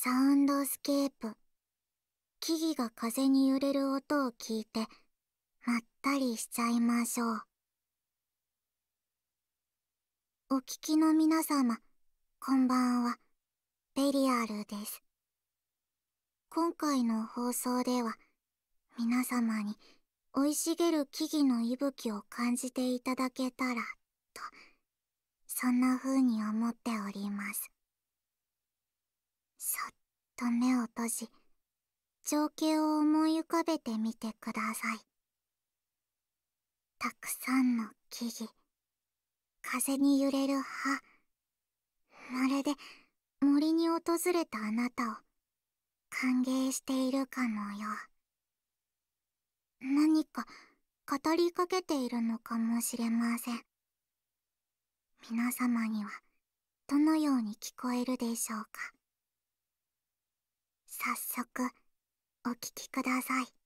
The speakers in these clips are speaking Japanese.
サウンドスケープ木々が風に揺れる音を聞いてまったりしちゃいましょうお聞きの皆様こんばんはベリアルです今回の放送では皆様に生い茂る木々の息吹を感じていただけたらとそんな風に思っておりますさと目を閉じ情景を思い浮かべてみてくださいたくさんの木々風に揺れる葉まるで森に訪れたあなたを歓迎しているかのよう何か語りかけているのかもしれません皆様にはどのように聞こえるでしょうか早速お聞きください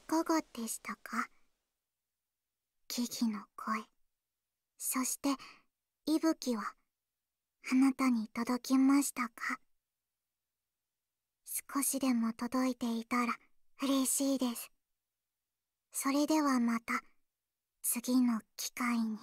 いかがでしたか木々の声そして息吹はあなたに届きましたか少しでも届いていたら嬉しいですそれではまた次の機会に。